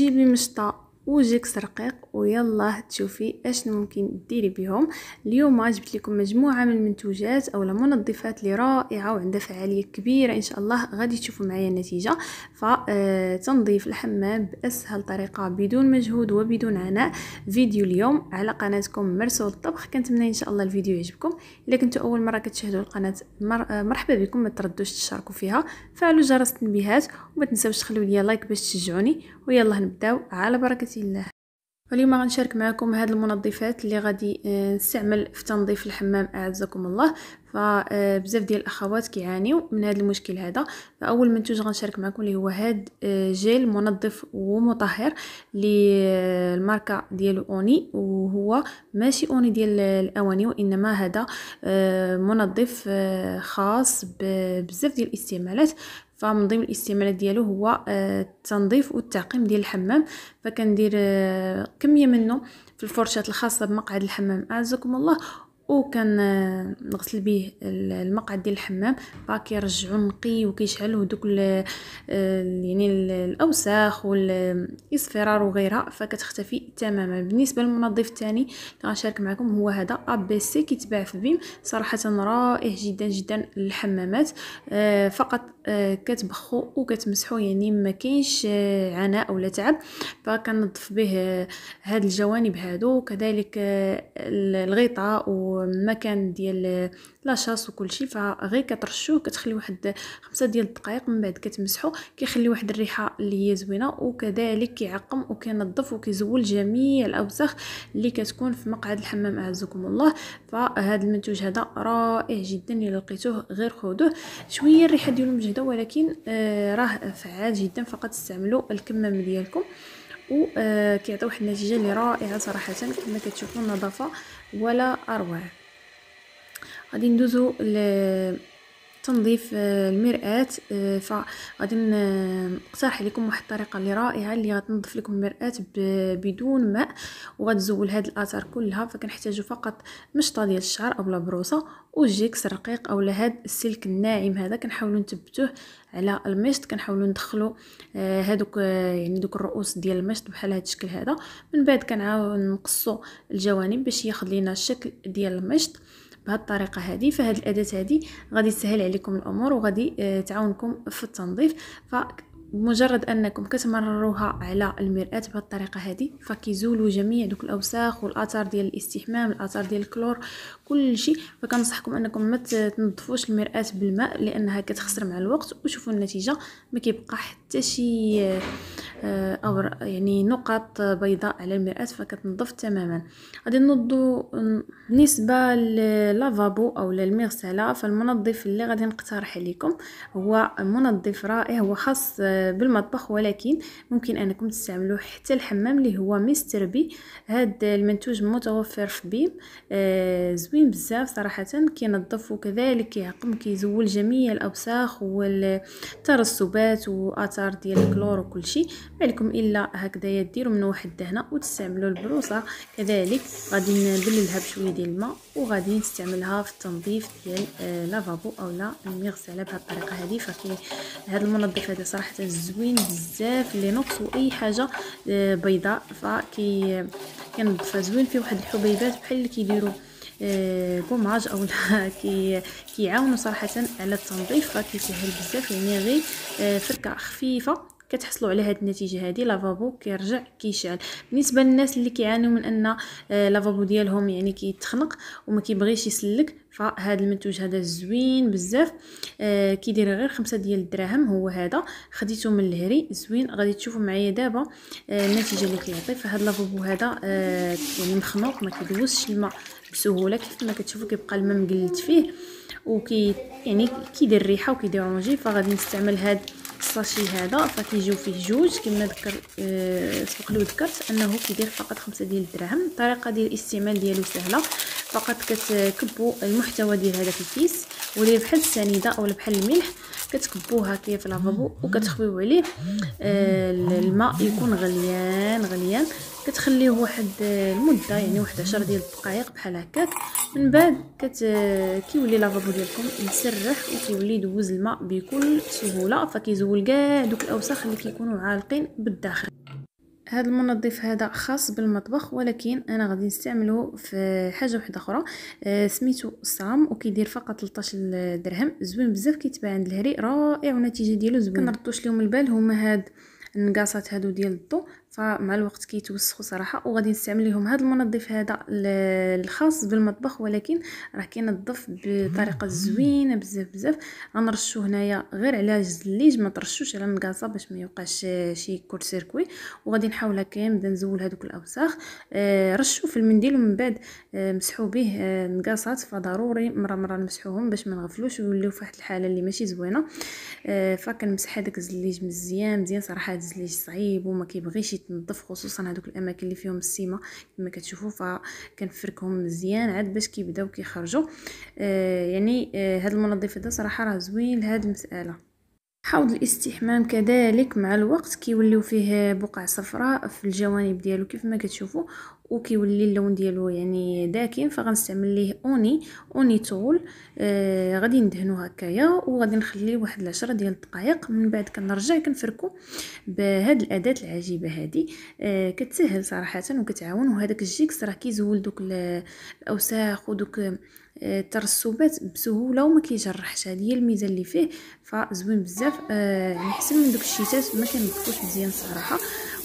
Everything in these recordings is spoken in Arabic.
جيبي مشطه وجيك رقيق ويلا تشوفي اش ممكن ديري بهم اليوم جبت لكم مجموعه من المنتوجات او المنظفات اللي رائعه وعندها فعاليه كبيره ان شاء الله غادي تشوفوا معايا النتيجه فتنظيف آه، الحمام باسهل طريقه بدون مجهود وبدون عناء فيديو اليوم على قناتكم مرسول الطبخ كنتمنى ان شاء الله الفيديو يعجبكم الا كنتوا اول مره كتشاهدوا القناه مر... آه، مرحبا بكم ما تردوش تشاركوا فيها فعلوا جرس التنبيهات وما تنساوش تخليوا لي لايك باش تشجعوني ويلا نبداو على بركه الله اليوم غنشارك معكم هاد المنظفات اللي غادي آه، نستعمل في تنظيف الحمام اعزكم الله فبزاف ديال الاخوات كيعانيو من هذا المشكل هذا فاول منتوج غنشارك معكم اللي هو هاد آه، جيل منظف ومطهر للماركه آه، ديالو اوني وهو ماشي اوني ديال الاواني وانما هذا آه، منظف خاص بزاف ديال الاستعمالات فمن ضمن الاستعمالات ديالو هو التنظيف والتعقيم ديال الحمام فكندير كميه منه في الفرشاه الخاصه بمقعد الحمام اعزكم الله وكان آه، نغسل به المقعد ديال الحمام باه كيرجعو نقي وكيشعل دوك آه، يعني الاوساخ والاصفرار وغيرها فكتختفي تماما بالنسبه للمنظف الثاني اللي غنشارك معكم هو هذا ابي سي كيتباع في بيم صراحه رائع جدا جدا للحمامات آه، فقط كتبخو وكتمسحو يعني ما كاينش عناء ولا تعب فكنظف به هاد الجوانب هادو وكذلك الغطاء و المكان ديال لاشاس وكلشي فغير كترشوه كتخلي واحد خمسة ديال الدقائق من بعد كتمسحو كيخلي واحد الريحه اللي هي زوينه وكذلك كيعقم وكينظف وكيزول جميع الاوساخ اللي كتكون في مقعد الحمام اعزكم الله فهذا المنتوج هذا رائع جدا الا لقيتوه غير خذوه شويه الريحه ديالو مجهده ولكن آه راه فعال جدا فقط استعملوا الكمام ديالكم وكيعطي آه، واحد النتيجه اللي رائعه صراحه كما كتشوفوا النظافه ولا اروع غادي ندوزو ل تنظيف آه، المرآة آه، فغادي نقترح آه، عليكم واحد الطريقه اللي رائعه اللي غتنظف لكم المرآة بدون ماء وغتزول هاد الاثار كلها فكنحتاجو فقط مشطه ديال الشعر اولا بروسه وجيكس رقيق اولا هاد السلك الناعم هذا كنحاولو نثبتوه على المشط كنحاولو ندخلو هادوك يعني دوك الرؤوس ديال المشط بحال هاد الشكل هذا من بعد كنعاود نقصو الجوانب باش ياخد لينا الشكل ديال المشط بهذه الطريقه هذه فهاد الاداه هذه غادي تسهل عليكم الامور وغادي آه، تعاونكم في التنظيف ف بمجرد انكم كتمرروها على المرآة بهذه الطريقه هذه فكيزولوا جميع دوك الاوساخ والاثار ديال الاستحمام الاثار ديال الكلور كل شيء فكنصحكم انكم ما تنظفوش المرآة بالماء لانها كتخسر مع الوقت وشوفوا النتيجه ما كيبقى حتى شي آه، او يعني نقط بيضاء على المرآة فكتنظف تماما غادي نوضوا بالنسبه للافابو او للمغسله فالمنظف اللي غادي نقترح عليكم هو منظف رائع وخاص بالمطبخ ولكن ممكن انكم تستعملوا حتى الحمام اللي هو مستر بي هذا المنتوج متوفر في بيم آه، زوين بزاف صراحه كينظف وكذلك كيعقم كيزول جميع الاوساخ والترسبات واثار ديال الكلور وكل شيء ما عليكم الا هكذا ديروا من واحد دهنه وتستعملوا البروصه كذلك غادي نبللها بشويه ديال الماء وغادي نستعملها في التنظيف ديال آه، لافابو اولا المغسله بهذه الطريقه هذه فكي هذا المنظف هذا صراحه زوين بزاف لي نوكس واي حاجه آه، بيضاء فكي كنضفها زوين فيه واحد الحبيبات بحال اللي كيديروا كوماج آه، او كي كيعاونوا صراحه على التنظيف فكيسهل بزاف يعني غير آه، فركه خفيفه كتحصلوا على هاد النتيجه هذه لافابو كيرجع كيشعل بالنسبه للناس اللي كيعانيو من ان لافابو ديالهم يعني كيتخنق وما كيبغيش يسلك فهاد المنتوج هذا زوين بزاف آه كيدير غير خمسة ديال الدراهم هو هذا خديته من الهري زوين غادي تشوفوا معايا دابا آه النتيجه اللي كيعطي فهاد لافابو هذا آه يعني مخنوق ما كيدوزش الماء بسهوله كيف ما كتشوفوا كيبقى الماء مقلت فيه وكي يعني كيدير الريحه وكيدير اونجي فغادي نستعمل هاد الساشي هذا فكيجيو فيه جوج كما ذكر أه سبق لو ذكرت انه كيدير فقط خمسة ديال الدراهم الطريقه ديال الاستعمال ديالو سهله فقط كتكبوا آه، المحتوى ديال هذا في الكيس ولي بحال السنيده اولا بحال الملح كتكبوه هكايا في لافابو وكتخويو عليه آه، الماء يكون غليان غليان كتخليه واحد المده آه، يعني واحد 10 ديال الدقائق بحال هكاك من بعد كت آه، كيولي لافابو ديالكم مسرح وكيولي يدوز الماء بكل سهوله فكيزول كاع دوك الاوساخ اللي كيكونوا عالقين بالداخل هذا المنظف هذا خاص بالمطبخ ولكن انا غادي نستعمله في حاجه واحده اخرى آه سميتو صام وكيدير فقط 13 درهم زوين بزاف كيتباع عند الهري رائع والنتيجه ديالو زوينه كنردوش لهم البال هما هاد النقاصات هادو ديال الضو فمع الوقت كيتوسخوا صراحه وغادي نستعمل لهم هذا المنظف هذا الخاص بالمطبخ ولكن راه كينظف بطريقه زوينه بزاف بزاف غنرشو هنايا غير على الزليج ما ترشوش على النقاصه باش ما يوقعش شي كور سيركوي وغادي نحاول هكا نبدا نزول هذوك الاوساخ آه، رشو في المنديل ومن بعد آه، مسحو به النقاصات آه، فضروري مره مره نمسحوهم باش ما نغفلوش ويوليو فواحد الحاله اللي ماشي زوينه فكنمسح هذاك الزليج مزيان مزيان صراحه الزليج صعيب وما كيبغيش تنظف خصوصا هذوك الاماكن اللي فيهم السيمه كما كتشوفوا فكنفركهم مزيان عاد باش كيبداو كيخرجوا آه، يعني هذا آه، المنظف هذا صراحه راه زوين لهاد المساله حوض الاستحمام كذلك مع الوقت كيوليو فيه بقع صفراء في الجوانب ديالو كيف ما كتشوفوا وكيولي اللون ديالو يعني داكن فغنستعمل ليه اوني اوني تول آه غادي ندهنو هكايا وغادي نخليه واحد العشرة ديال الدقائق من بعد كنرجع كنفركو بهاد الاداه العجيبه هادي آه كتسهل صراحه وكتعاون وهداك الجيكس راه كيزول دوك الاوساخ ودوك آه، الترسبات بسهوله وما كيجرحش هذه هي الميزه اللي فيه فزوين بزاف آه من دوك الشيتات ما كنبقوش مزيان صراحه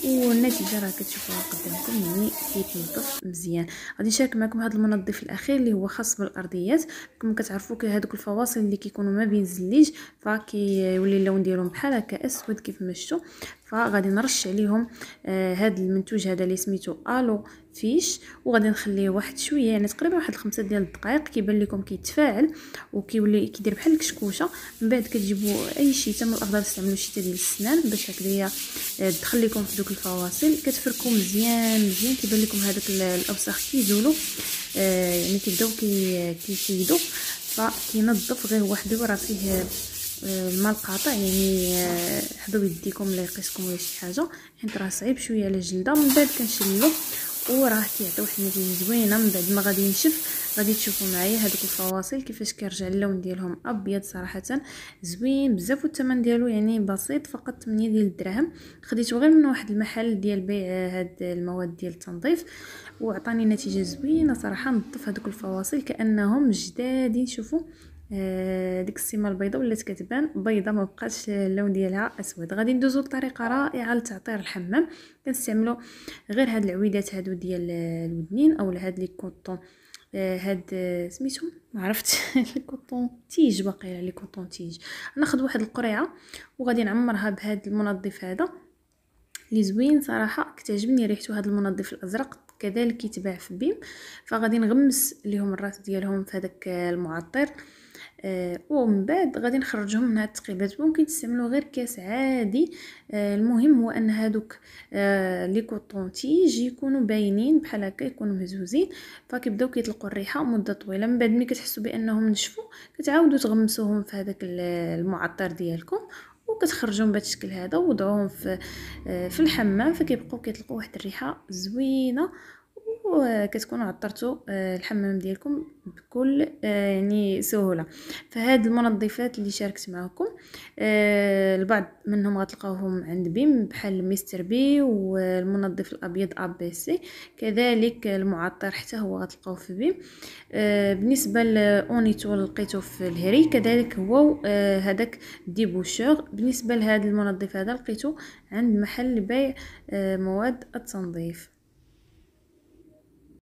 والنتيجه راه كتشوفوها قدامكم يعني كيتنظف مزيان غادي نشارك معكم هذا المنظف الاخير اللي هو خاص بالارضيات كما كتعرفوا هذوك الفواصل اللي كيكونوا ما بين الزليج فكيولي اللون ديالهم بحال هكا اسود كيف ما شفتوا فغادي نرش عليهم آه هاد المنتوج هذا اللي سميتو الو فيش وغادي نخليه واحد شويه يعني تقريبا واحد خمسة ديال الدقائق كيبان لكم كيتفاعل وكيولي كيدير بحال الكشكوشه من بعد كتجيبوا اي شيته من الاخضر تستعملوا شيته ديال السنان باش هكا هي آه، تدخل لكم في دوك الفواصل كتفركو مزيان مزيان كيبان لكم هذاك الاوساخ كيزولوا آه يعني كيبداو كيكيدو كي فكينظف غير واحد راه فيه آه، الماء القاطع يعني آه، حضوا يديكم لا يقيسكم ولا شي حاجه حيت راه صعيب شويه على الجلده من بعد كنشلو وراه كيعطي واحد النتيجه زوينه من بعد ما غادي ينشف غادي تشوفوا معايا هذوك الفواصل كيفاش كيرجع اللون ديالهم ابيض صراحه زوين بزاف والثمن ديالو يعني بسيط فقط 8 ديال الدراهم خديته غير من واحد المحل ديال بيع آه، هاد المواد ديال التنظيف وعطاني نتيجه زوينه صراحه نظف هذوك الفواصل كانهم جدادين شوفوا آه، ديك السيمه البيضاء ولات كتبان بيضاء ما بقاش اللون ديالها اسود غادي ندوزو لطريقه رائعه لتعطير الحمام كنستعملو غير هاد العويدات هادو ديال الودنين او هاد لي كوطون آه، هاد آه، سميتهم ما عرفت لي كوطون تيج باقي لي كوطون تيج ناخذ واحد القريعه وغادي نعمرها بهاد المنظف هذا لي زوين صراحه كتعجبني ريحتو هاد المنظف الازرق كذلك كيتباع في بيم فغادي نغمس ليهم الراس ديالهم في هذاك المعطر آه ومن بعد غادي نخرجهم من هاد التقيبات ممكن تستعملوا غير كاس عادي آه المهم هو ان هادوك آه لي تيجي يكونوا باينين بحال هكا يكونوا مهزوزين فكيبداو كيطلقوا الريحه مده طويله من بعد ملي كتحسوا بانهم نشفوا كتعاودوا تغمسوهم في هذاك المعطر ديالكم وكتخرجهم بهذا الشكل هذا ووضعوهم في آه، في الحمام فكيبقاو كيطلقوا واحد الريحه زوينه وكتكونوا عطرتوا آه، الحمام ديالكم بكل آه، يعني سهوله فهاد المنظفات اللي شاركت معكم آه، البعض منهم غتلقاوهم عند بيم بحال مستر بي والمنظف الابيض ابي بي سي كذلك المعطر حتى هو غتلقاوه في بيم بالنسبه لاونيتو لقيته في الهري كذلك هو هذاك ديبوشور بالنسبه لهذا المنظف هذا لقيته عند محل بيع مواد التنظيف